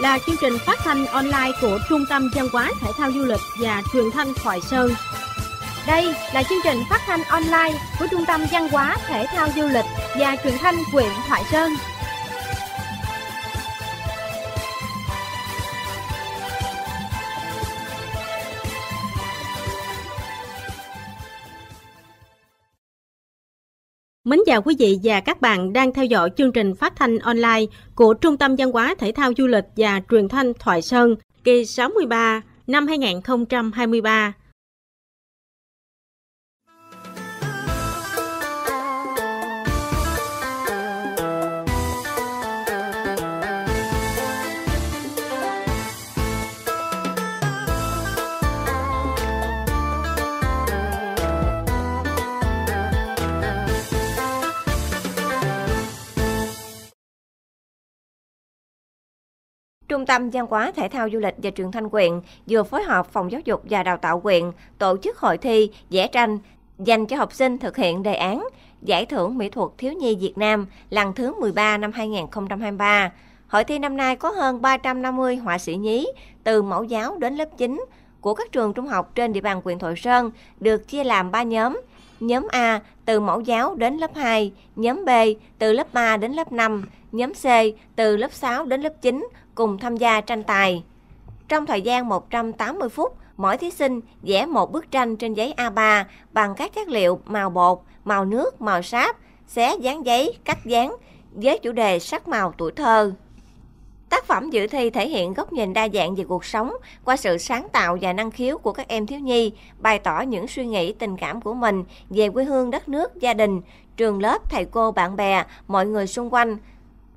là chương trình phát thanh online của Trung tâm Văn hóa Thể thao Du lịch và Truyền thanh Thoại Sơn. Đây là chương trình phát thanh online của Trung tâm Văn hóa Thể thao Du lịch và Truyền thanh huyện Thoại Sơn Mến chào quý vị và các bạn đang theo dõi chương trình phát thanh online của Trung tâm Văn hóa Thể thao Du lịch và Truyền thanh Thoại Sơn kỳ 63 năm 2023. Trung tâm Văn hóa Thể thao Du lịch và Truyền thanh quyện vừa phối hợp Phòng Giáo dục và Đào tạo quyện tổ chức hội thi vẽ tranh dành cho học sinh thực hiện đề án Giải thưởng Mỹ thuật Thiếu nhi Việt Nam lần thứ 13 năm 2023. Hội thi năm nay có hơn 350 họa sĩ nhí từ mẫu giáo đến lớp 9 của các trường trung học trên địa bàn huyện Thoại Sơn được chia làm 3 nhóm – nhóm A từ mẫu giáo đến lớp 2, nhóm B từ lớp 3 đến lớp 5, nhóm C từ lớp 6 đến lớp 9 cùng tham gia tranh tài. Trong thời gian 180 phút, mỗi thí sinh vẽ một bức tranh trên giấy A3 bằng các chất liệu màu bột, màu nước, màu sáp, xé dán giấy, cắt dán với chủ đề sắc màu tuổi thơ. Tác phẩm dự thi thể hiện góc nhìn đa dạng về cuộc sống qua sự sáng tạo và năng khiếu của các em thiếu nhi, bày tỏ những suy nghĩ tình cảm của mình về quê hương, đất nước, gia đình, trường lớp, thầy cô, bạn bè, mọi người xung quanh.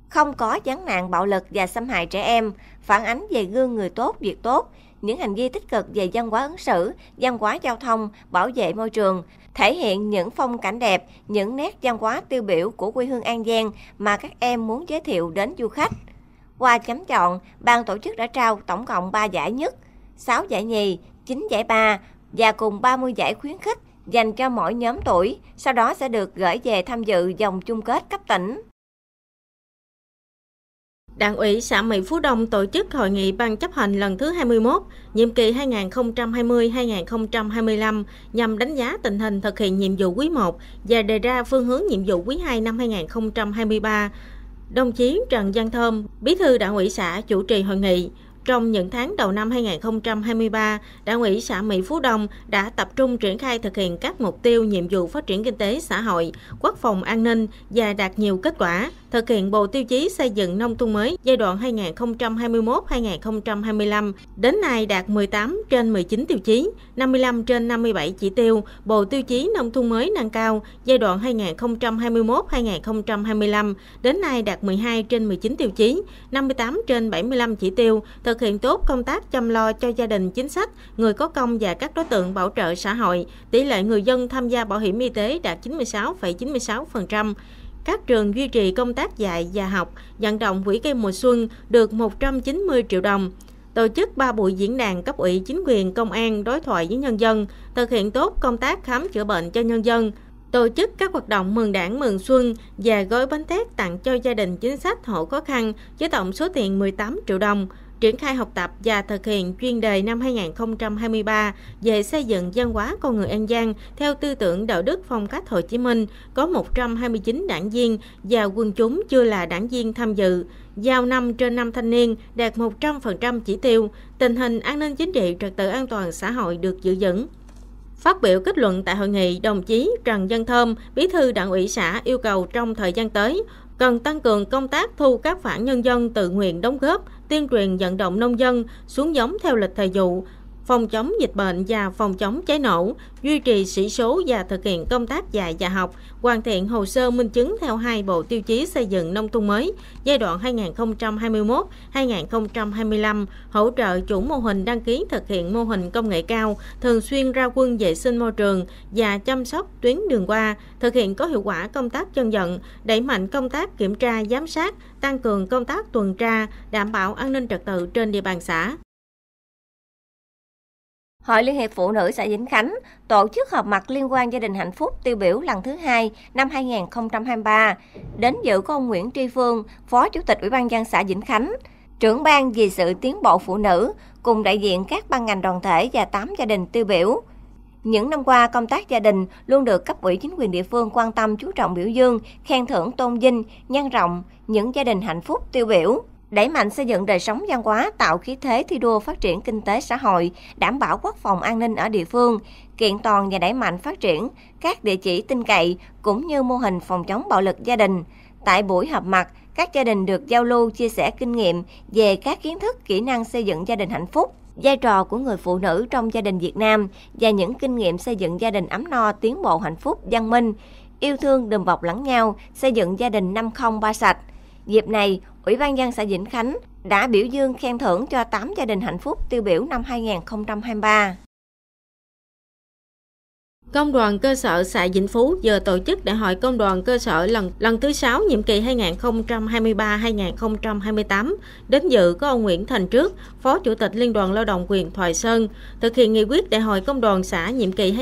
Không có gián nạn bạo lực và xâm hại trẻ em, phản ánh về gương người tốt, việc tốt, những hành vi tích cực về văn hóa ứng xử, văn hóa giao thông, bảo vệ môi trường, thể hiện những phong cảnh đẹp, những nét văn hóa tiêu biểu của quê hương An Giang mà các em muốn giới thiệu đến du khách. Qua chấm chọn, ban tổ chức đã trao tổng cộng 3 giải nhất, 6 giải nhì, 9 giải ba và cùng 30 giải khuyến khích dành cho mỗi nhóm tuổi, sau đó sẽ được gửi về tham dự vòng chung kết cấp tỉnh. Đảng ủy xã Mỹ Phú Đông tổ chức hội nghị ban chấp hành lần thứ 21, nhiệm kỳ 2020-2025 nhằm đánh giá tình hình thực hiện nhiệm vụ quý 1 và đề ra phương hướng nhiệm vụ quý 2 năm 2023 Đồng chí Trần Văn Thơm, Bí thư Đảng ủy xã chủ trì hội nghị. Trong những tháng đầu năm 2023, Đảng ủy xã Mỹ Phú Đông đã tập trung triển khai thực hiện các mục tiêu nhiệm vụ phát triển kinh tế xã hội, quốc phòng an ninh và đạt nhiều kết quả thực hiện Bộ Tiêu chí xây dựng nông thôn mới giai đoạn 2021-2025. Đến nay đạt 18 trên 19 tiêu chí, 55 trên 57 chỉ tiêu Bộ Tiêu chí nông thôn mới nâng cao giai đoạn 2021-2025. Đến nay đạt 12 trên 19 tiêu chí, 58 trên 75 chỉ tiêu thực hiện tốt công tác chăm lo cho gia đình chính sách, người có công và các đối tượng bảo trợ xã hội. Tỷ lệ người dân tham gia bảo hiểm y tế đạt 96,96% các trường duy trì công tác dạy và học, vận động quỹ cây mùa xuân được 190 triệu đồng. Tổ chức 3 buổi diễn đàn cấp ủy chính quyền công an đối thoại với nhân dân, thực hiện tốt công tác khám chữa bệnh cho nhân dân, tổ chức các hoạt động mừng đảng mừng xuân và gói bánh tét tặng cho gia đình chính sách hộ khó khăn với tổng số tiền 18 triệu đồng triển khai học tập và thực hiện chuyên đề năm 2023 về xây dựng văn hóa con người An Giang theo tư tưởng đạo đức phong cách Hồ Chí Minh, có 129 đảng viên và quân chúng chưa là đảng viên tham dự. Giao năm trên năm thanh niên đạt 100% chỉ tiêu, tình hình an ninh chính trị trật tự an toàn xã hội được giữ vững. Phát biểu kết luận tại hội nghị, đồng chí Trần Văn Thơm, bí thư đảng ủy xã yêu cầu trong thời gian tới, cần tăng cường công tác thu các phản nhân dân tự nguyện đóng góp, tuyên truyền vận động nông dân xuống giống theo lịch thời vụ, phòng chống dịch bệnh và phòng chống cháy nổ, duy trì sĩ số và thực hiện công tác dạy và học, hoàn thiện hồ sơ minh chứng theo hai bộ tiêu chí xây dựng nông thôn mới giai đoạn 2021-2025, hỗ trợ chủ mô hình đăng ký thực hiện mô hình công nghệ cao, thường xuyên ra quân vệ sinh môi trường và chăm sóc tuyến đường qua, thực hiện có hiệu quả công tác dân vận, đẩy mạnh công tác kiểm tra giám sát, tăng cường công tác tuần tra, đảm bảo an ninh trật tự trên địa bàn xã. Hội Liên hiệp Phụ nữ xã Vĩnh Khánh tổ chức họp mặt liên quan gia đình hạnh phúc tiêu biểu lần thứ hai năm 2023. Đến dự có ông Nguyễn Tri Phương, Phó Chủ tịch Ủy ban dân xã Vĩnh Khánh, trưởng ban vì sự tiến bộ phụ nữ, cùng đại diện các ban ngành đoàn thể và 8 gia đình tiêu biểu. Những năm qua, công tác gia đình luôn được cấp ủy chính quyền địa phương quan tâm chú trọng biểu dương, khen thưởng tôn vinh, nhân rộng những gia đình hạnh phúc tiêu biểu đẩy mạnh xây dựng đời sống văn hóa, tạo khí thế thi đua phát triển kinh tế xã hội, đảm bảo quốc phòng an ninh ở địa phương, kiện toàn và đẩy mạnh phát triển các địa chỉ tin cậy cũng như mô hình phòng chống bạo lực gia đình. Tại buổi họp mặt, các gia đình được giao lưu chia sẻ kinh nghiệm về các kiến thức, kỹ năng xây dựng gia đình hạnh phúc, vai trò của người phụ nữ trong gia đình Việt Nam và những kinh nghiệm xây dựng gia đình ấm no, tiến bộ hạnh phúc, văn minh, yêu thương đùm bọc lẫn nhau, xây dựng gia đình năm không ba sạch. Dịp này, Ủy ban dân xã Vĩnh Khánh đã biểu dương khen thưởng cho 8 gia đình hạnh phúc tiêu biểu năm 2023. Công đoàn cơ sở xã Vĩnh Phú vừa tổ chức Đại hội Công đoàn cơ sở lần lần thứ 6 nhiệm kỳ 2023-2028. Đến dự có ông Nguyễn Thành Trước, Phó Chủ tịch Liên đoàn Lao động quyền Thoại Sơn, thực hiện nghị quyết Đại hội Công đoàn xã nhiệm kỳ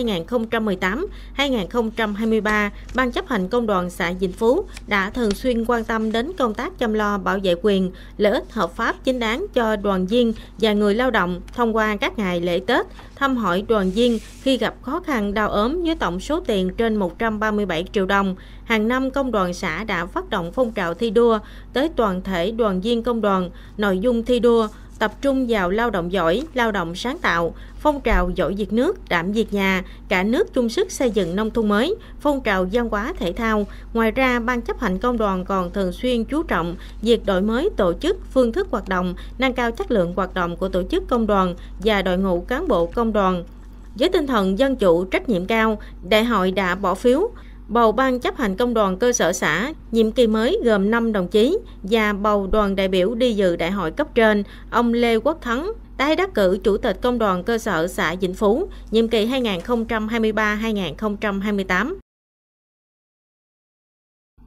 2018-2023, Ban chấp hành Công đoàn xã Vĩnh Phú đã thường xuyên quan tâm đến công tác chăm lo bảo vệ quyền, lợi ích hợp pháp chính đáng cho đoàn viên và người lao động thông qua các ngày lễ Tết, thăm hỏi đoàn viên khi gặp khó khăn đau ốm ốm với tổng số tiền trên 137 triệu đồng. Hàng năm, công đoàn xã đã phát động phong trào thi đua tới toàn thể đoàn viên công đoàn, nội dung thi đua tập trung vào lao động giỏi, lao động sáng tạo, phong trào giỏi việc nước, đảm việc nhà, cả nước chung sức xây dựng nông thôn mới, phong trào văn hóa thể thao. Ngoài ra, Ban chấp hành công đoàn còn thường xuyên chú trọng việc đổi mới tổ chức, phương thức hoạt động, nâng cao chất lượng hoạt động của tổ chức công đoàn và đội ngũ cán bộ công đoàn, với tinh thần dân chủ trách nhiệm cao, đại hội đã bỏ phiếu bầu ban chấp hành công đoàn cơ sở xã nhiệm kỳ mới gồm 5 đồng chí và bầu đoàn đại biểu đi dự đại hội cấp trên ông Lê Quốc Thắng tái đắc cử chủ tịch công đoàn cơ sở xã Vĩnh Phú nhiệm kỳ 2023-2028.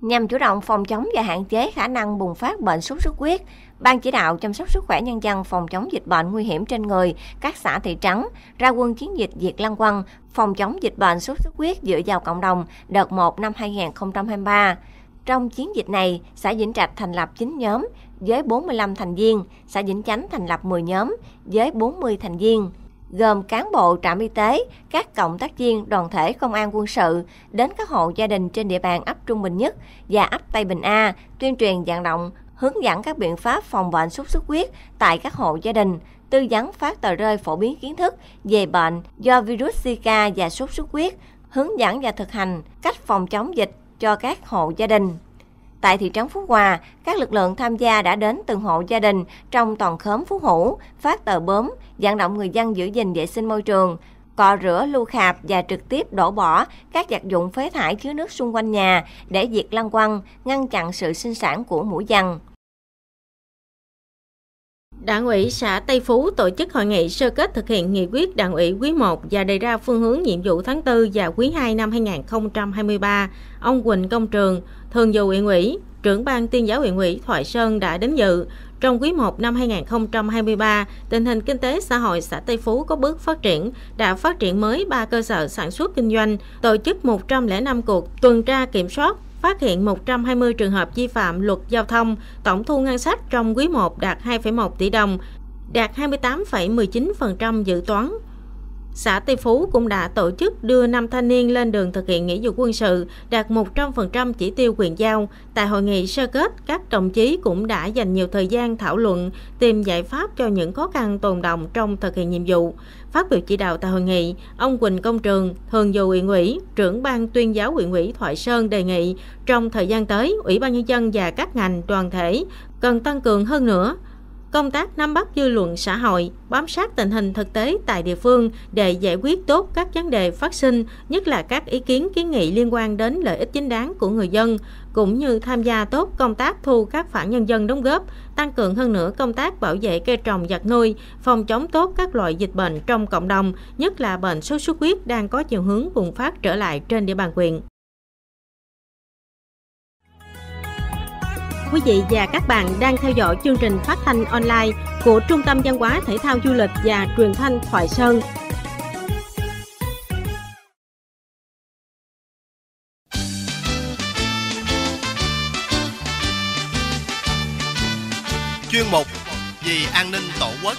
Nhằm chủ động phòng chống và hạn chế khả năng bùng phát bệnh sốt xuất huyết, Ban chỉ đạo chăm sóc sức khỏe nhân dân phòng chống dịch bệnh nguy hiểm trên người, các xã thị trấn ra quân chiến dịch diệt lăng quăng phòng chống dịch bệnh sốt xuất huyết dựa vào cộng đồng đợt 1 năm 2023. Trong chiến dịch này, xã Vĩnh Trạch thành lập 9 nhóm với 45 thành viên, xã Vĩnh Chánh thành lập 10 nhóm với 40 thành viên gồm cán bộ trạm y tế, các cộng tác viên đoàn thể công an quân sự đến các hộ gia đình trên địa bàn ấp Trung Bình Nhất và ấp Tây Bình A tuyên truyền vận động, hướng dẫn các biện pháp phòng bệnh sốt xuất huyết tại các hộ gia đình, tư vấn phát tờ rơi phổ biến kiến thức về bệnh do virus Zika và sốt xuất huyết, hướng dẫn và thực hành cách phòng chống dịch cho các hộ gia đình. Tại thị trấn Phú Hòa, các lực lượng tham gia đã đến từng hộ gia đình trong toàn khóm Phú Hữu, phát tờ bớm, vận động người dân giữ gìn vệ sinh môi trường, cọ rửa lưu khạp và trực tiếp đổ bỏ các vật dụng phế thải chứa nước xung quanh nhà để diệt lăng quăng, ngăn chặn sự sinh sản của mũi dằn. Đảng ủy xã Tây Phú tổ chức hội nghị sơ kết thực hiện nghị quyết Đảng ủy quý 1 và đề ra phương hướng nhiệm vụ tháng 4 và quý 2 năm 2023. Ông Quỳnh Công Trường, Thường vụ huyện ủy, trưởng ban tuyên giáo huyện ủy Thoại Sơn đã đến dự. Trong quý 1 năm 2023, tình hình kinh tế xã hội xã Tây Phú có bước phát triển, đã phát triển mới 3 cơ sở sản xuất kinh doanh, tổ chức 105 cuộc tuần tra kiểm soát, phát hiện 120 trường hợp vi phạm luật giao thông, tổng thu ngân sách trong quý 1 đạt 2,1 tỷ đồng, đạt 28,19% dự toán Xã Tây Phú cũng đã tổ chức đưa 5 thanh niên lên đường thực hiện nghĩa vụ quân sự, đạt 100% chỉ tiêu quyền giao. Tại hội nghị sơ kết, các đồng chí cũng đã dành nhiều thời gian thảo luận, tìm giải pháp cho những khó khăn tồn động trong thực hiện nhiệm vụ. Phát biểu chỉ đạo tại hội nghị, ông Quỳnh Công Trường, Thường vụ huyện ủy, trưởng ban tuyên giáo huyện ủy Thoại Sơn đề nghị trong thời gian tới, Ủy ban Nhân dân và các ngành đoàn thể cần tăng cường hơn nữa công tác nắm bắt dư luận xã hội, bám sát tình hình thực tế tại địa phương để giải quyết tốt các vấn đề phát sinh, nhất là các ý kiến kiến nghị liên quan đến lợi ích chính đáng của người dân, cũng như tham gia tốt công tác thu các phản nhân dân đóng góp, tăng cường hơn nữa công tác bảo vệ cây trồng vật nuôi, phòng chống tốt các loại dịch bệnh trong cộng đồng, nhất là bệnh sốt xuất huyết đang có chiều hướng bùng phát trở lại trên địa bàn huyện. Quý vị và các bạn đang theo dõi chương trình phát thanh online của Trung tâm Văn hóa Thể thao Du lịch và Truyền thanh Thoại Sơn. Chuyên mục Vì an ninh Tổ quốc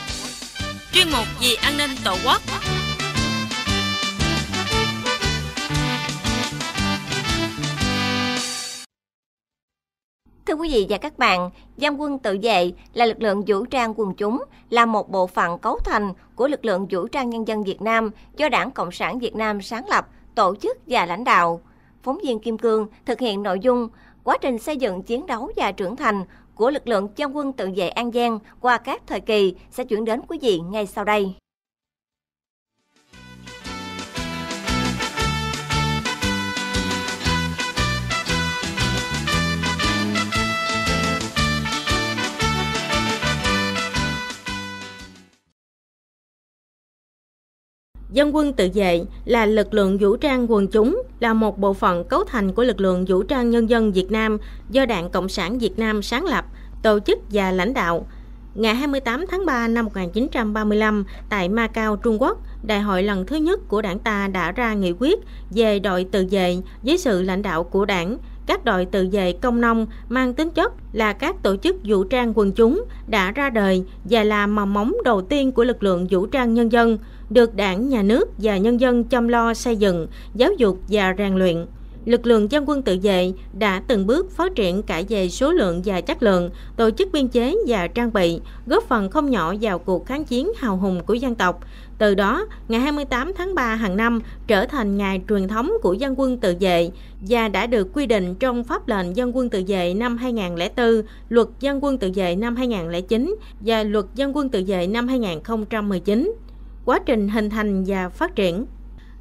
Chuyên mục Vì an ninh Tổ quốc thưa quý vị và các bạn, dân quân tự vệ là lực lượng vũ trang quần chúng, là một bộ phận cấu thành của lực lượng vũ trang nhân dân Việt Nam do Đảng Cộng sản Việt Nam sáng lập, tổ chức và lãnh đạo. Phóng viên Kim Cương thực hiện nội dung quá trình xây dựng chiến đấu và trưởng thành của lực lượng dân quân tự vệ An Giang qua các thời kỳ sẽ chuyển đến quý vị ngay sau đây. Dân quân tự vệ là lực lượng vũ trang quần chúng, là một bộ phận cấu thành của lực lượng vũ trang nhân dân Việt Nam do Đảng Cộng sản Việt Nam sáng lập, tổ chức và lãnh đạo. Ngày 28 tháng 3 năm 1935, tại Macau, Trung Quốc, đại hội lần thứ nhất của đảng ta đã ra nghị quyết về đội tự vệ dưới sự lãnh đạo của đảng, các đội tự vệ công nông mang tính chất là các tổ chức vũ trang quần chúng đã ra đời và là mầm móng đầu tiên của lực lượng vũ trang nhân dân, được đảng, nhà nước và nhân dân chăm lo xây dựng, giáo dục và rèn luyện lực lượng dân quân tự vệ đã từng bước phát triển cả về số lượng và chất lượng, tổ chức biên chế và trang bị, góp phần không nhỏ vào cuộc kháng chiến hào hùng của dân tộc. Từ đó, ngày 28 tháng 3 hàng năm trở thành ngày truyền thống của dân quân tự vệ và đã được quy định trong Pháp lệnh Dân quân tự vệ năm 2004, Luật Dân quân tự vệ năm 2009 và Luật Dân quân tự vệ năm 2019. Quá trình hình thành và phát triển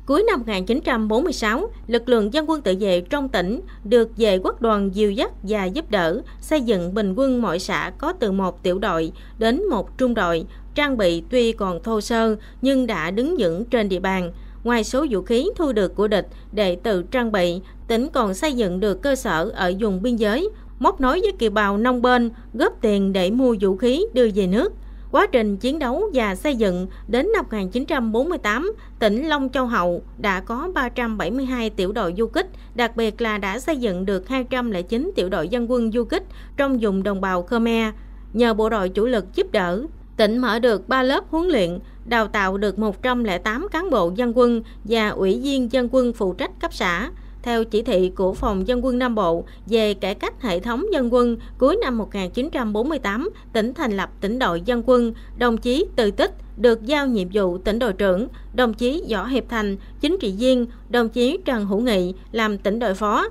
Cuối năm 1946, lực lượng dân quân tự vệ trong tỉnh được về quốc đoàn diều dắt và giúp đỡ, xây dựng bình quân mọi xã có từ một tiểu đội đến một trung đội, trang bị tuy còn thô sơ nhưng đã đứng vững trên địa bàn. Ngoài số vũ khí thu được của địch để tự trang bị, tỉnh còn xây dựng được cơ sở ở vùng biên giới, móc nối với kiều bào nông bên, góp tiền để mua vũ khí đưa về nước. Quá trình chiến đấu và xây dựng đến năm 1948, tỉnh Long Châu Hậu đã có 372 tiểu đội du kích, đặc biệt là đã xây dựng được 209 tiểu đội dân quân du kích trong vùng đồng bào Khmer. Nhờ bộ đội chủ lực giúp đỡ, tỉnh mở được 3 lớp huấn luyện, đào tạo được 108 cán bộ dân quân và ủy viên dân quân phụ trách cấp xã, theo chỉ thị của Phòng Dân quân Nam Bộ về cải cách hệ thống dân quân cuối năm 1948, tỉnh thành lập tỉnh đội dân quân, đồng chí Từ Tích được giao nhiệm vụ tỉnh đội trưởng, đồng chí Võ Hiệp Thành, chính trị viên, đồng chí Trần Hữu Nghị làm tỉnh đội phó,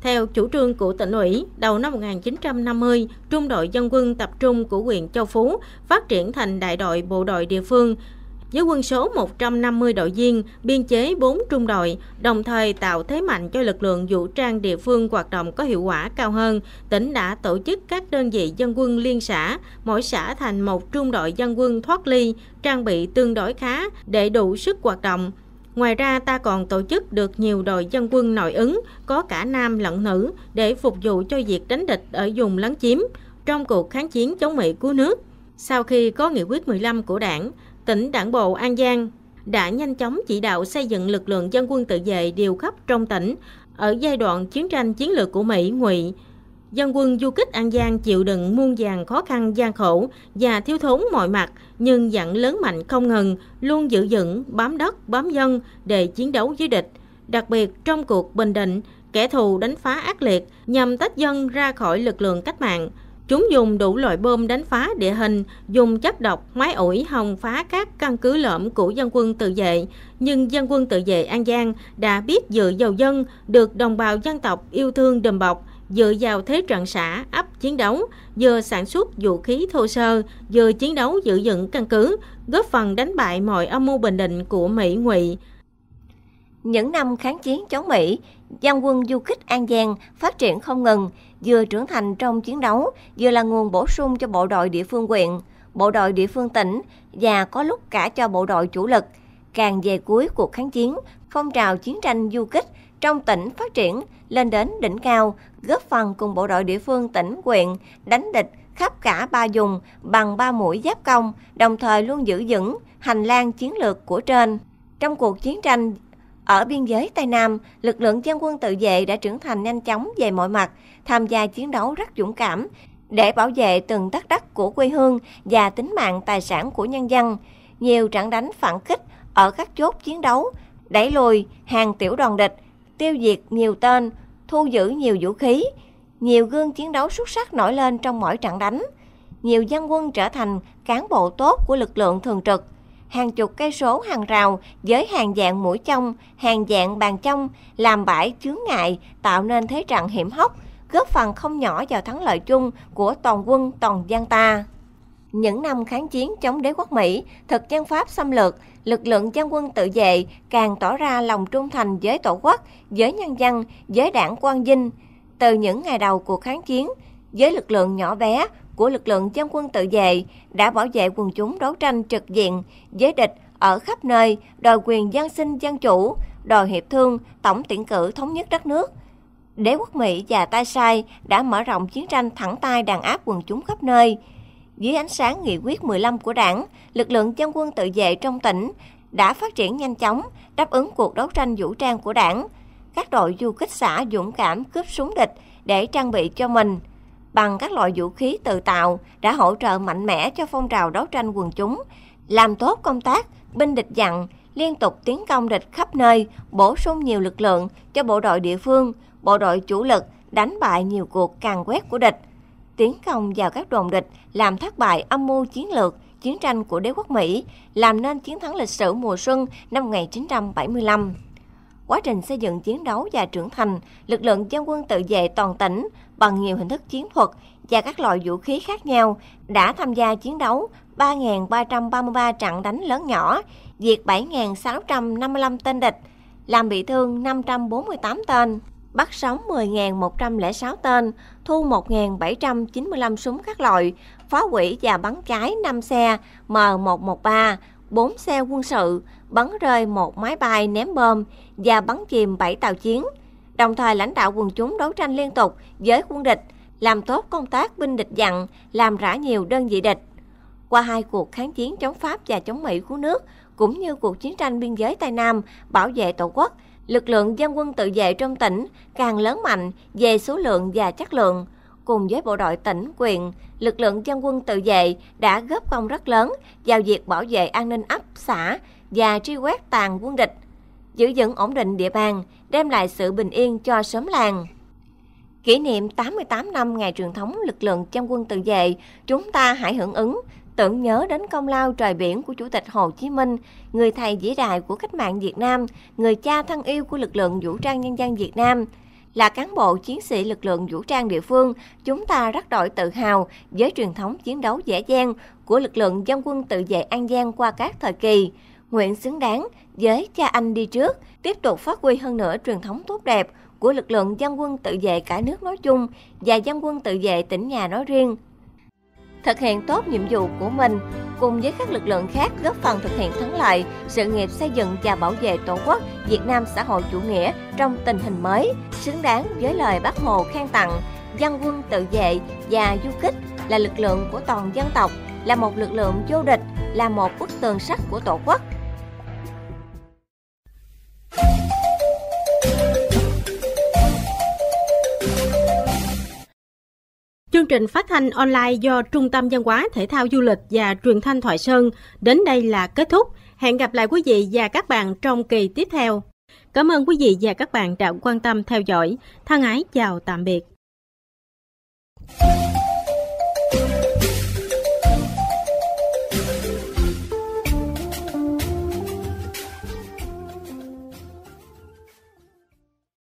theo chủ trương của tỉnh ủy, đầu năm 1950, trung đội dân quân tập trung của huyện Châu Phú phát triển thành đại đội bộ đội địa phương, với quân số 150 đội viên, biên chế 4 trung đội, đồng thời tạo thế mạnh cho lực lượng vũ trang địa phương hoạt động có hiệu quả cao hơn. Tỉnh đã tổ chức các đơn vị dân quân liên xã, mỗi xã thành một trung đội dân quân thoát ly, trang bị tương đối khá để đủ sức hoạt động. Ngoài ra, ta còn tổ chức được nhiều đội dân quân nội ứng, có cả nam lẫn nữ, để phục vụ cho việc đánh địch ở vùng lấn chiếm trong cuộc kháng chiến chống Mỹ cứu nước. Sau khi có nghị quyết 15 của đảng, tỉnh đảng bộ An Giang đã nhanh chóng chỉ đạo xây dựng lực lượng dân quân tự vệ điều khắp trong tỉnh ở giai đoạn chiến tranh chiến lược của Mỹ ngụy dân quân du kích An Giang chịu đựng muôn vàng khó khăn gian khổ và thiếu thốn mọi mặt, nhưng dặn lớn mạnh không ngừng, luôn giữ vững, bám đất, bám dân để chiến đấu với địch. Đặc biệt trong cuộc Bình Định, kẻ thù đánh phá ác liệt nhằm tách dân ra khỏi lực lượng cách mạng. Chúng dùng đủ loại bom đánh phá địa hình, dùng chất độc, máy ủi hồng phá các căn cứ lõm của dân quân tự vệ. Nhưng dân quân tự vệ An Giang đã biết dựa vào dân, được đồng bào dân tộc yêu thương đùm bọc, dựa vào thế trận xã, ấp chiến đấu, vừa sản xuất vũ khí thô sơ, vừa chiến đấu giữ dựng căn cứ, góp phần đánh bại mọi âm mưu bình định của Mỹ ngụy. Những năm kháng chiến chống Mỹ, dân quân du kích An Giang phát triển không ngừng, vừa trưởng thành trong chiến đấu, vừa là nguồn bổ sung cho bộ đội địa phương quyện, bộ đội địa phương tỉnh và có lúc cả cho bộ đội chủ lực. Càng về cuối cuộc kháng chiến, phong trào chiến tranh du kích trong tỉnh phát triển lên đến đỉnh cao, góp phần cùng bộ đội địa phương tỉnh quyện đánh địch khắp cả ba vùng bằng ba mũi giáp công, đồng thời luôn giữ vững hành lang chiến lược của trên. Trong cuộc chiến tranh ở biên giới Tây Nam, lực lượng dân quân tự vệ đã trưởng thành nhanh chóng về mọi mặt, tham gia chiến đấu rất dũng cảm để bảo vệ từng đất đất của quê hương và tính mạng tài sản của nhân dân. Nhiều trận đánh phản kích ở các chốt chiến đấu, đẩy lùi hàng tiểu đoàn địch, tiêu diệt nhiều tên, thu giữ nhiều vũ khí. Nhiều gương chiến đấu xuất sắc nổi lên trong mỗi trận đánh. Nhiều dân quân trở thành cán bộ tốt của lực lượng thường trực hàng chục cây số hàng rào với hàng dạng mũi trong, hàng dạng bàn trong làm bãi chướng ngại, tạo nên thế trận hiểm hóc, góp phần không nhỏ vào thắng lợi chung của toàn quân toàn dân ta. Những năm kháng chiến chống đế quốc Mỹ, thực dân Pháp xâm lược, lực lượng dân quân tự vệ càng tỏ ra lòng trung thành với tổ quốc, với nhân dân, với đảng quang dinh. Từ những ngày đầu cuộc kháng chiến, với lực lượng nhỏ bé của lực lượng dân quân tự vệ đã bảo vệ quần chúng đấu tranh trực diện với địch ở khắp nơi, đòi quyền dân sinh dân chủ, đòi hiệp thương, tổng tuyển cử thống nhất đất nước. Đế quốc Mỹ và tay sai đã mở rộng chiến tranh thẳng tay đàn áp quần chúng khắp nơi. Dưới ánh sáng nghị quyết 15 của đảng, lực lượng dân quân tự vệ trong tỉnh đã phát triển nhanh chóng, đáp ứng cuộc đấu tranh vũ trang của đảng. Các đội du kích xã dũng cảm cướp súng địch để trang bị cho mình – bằng các loại vũ khí tự tạo đã hỗ trợ mạnh mẽ cho phong trào đấu tranh quần chúng, làm tốt công tác binh địch dặn, liên tục tiến công địch khắp nơi, bổ sung nhiều lực lượng cho bộ đội địa phương, bộ đội chủ lực đánh bại nhiều cuộc càng quét của địch, tiến công vào các đồn địch làm thất bại âm mưu chiến lược, chiến tranh của đế quốc Mỹ, làm nên chiến thắng lịch sử mùa xuân năm 1975 quá trình xây dựng chiến đấu và trưởng thành, lực lượng dân quân tự vệ toàn tỉnh bằng nhiều hình thức chiến thuật và các loại vũ khí khác nhau đã tham gia chiến đấu 3.333 trận đánh lớn nhỏ, diệt 7.655 tên địch, làm bị thương 548 tên, bắt sống 10.106 tên, thu 1.795 súng các loại, phá hủy và bắn cháy 5 xe M113, 4 xe quân sự, bắn rơi một máy bay ném bom, và bắn chìm 7 tàu chiến, đồng thời lãnh đạo quần chúng đấu tranh liên tục với quân địch, làm tốt công tác binh địch dặn, làm rã nhiều đơn vị địch. Qua hai cuộc kháng chiến chống Pháp và chống Mỹ của nước, cũng như cuộc chiến tranh biên giới Tây Nam bảo vệ Tổ quốc, lực lượng dân quân tự vệ trong tỉnh càng lớn mạnh về số lượng và chất lượng. Cùng với bộ đội tỉnh, quyền, lực lượng dân quân tự vệ đã góp công rất lớn vào việc bảo vệ an ninh ấp, xã và truy quét tàn quân địch – giữ vững ổn định địa bàn, đem lại sự bình yên cho xóm làng. Kỷ niệm 88 năm ngày truyền thống lực lượng dân quân tự vệ, chúng ta hãy hưởng ứng, tưởng nhớ đến công lao trời biển của Chủ tịch Hồ Chí Minh, người thầy vĩ đại của cách mạng Việt Nam, người cha thân yêu của lực lượng vũ trang nhân dân Việt Nam. Là cán bộ chiến sĩ lực lượng vũ trang địa phương, chúng ta rất đội tự hào với truyền thống chiến đấu dễ dàng của lực lượng dân quân tự vệ An Giang qua các thời kỳ nguyện xứng đáng với cha anh đi trước, tiếp tục phát huy hơn nữa truyền thống tốt đẹp của lực lượng dân quân tự vệ cả nước nói chung và dân quân tự vệ tỉnh nhà nói riêng. Thực hiện tốt nhiệm vụ của mình, cùng với các lực lượng khác góp phần thực hiện thắng lợi sự nghiệp xây dựng và bảo vệ Tổ quốc Việt Nam xã hội chủ nghĩa trong tình hình mới, xứng đáng với lời Bác Hồ khen tặng, dân quân tự vệ và du kích là lực lượng của toàn dân tộc, là một lực lượng vô địch, là một bức tường sắt của Tổ quốc, trình phát thanh online do Trung tâm Văn hóa, Thể thao Du lịch và Truyền thanh Thoại Sơn đến đây là kết thúc. Hẹn gặp lại quý vị và các bạn trong kỳ tiếp theo. Cảm ơn quý vị và các bạn đã quan tâm theo dõi. Thân ái chào tạm biệt.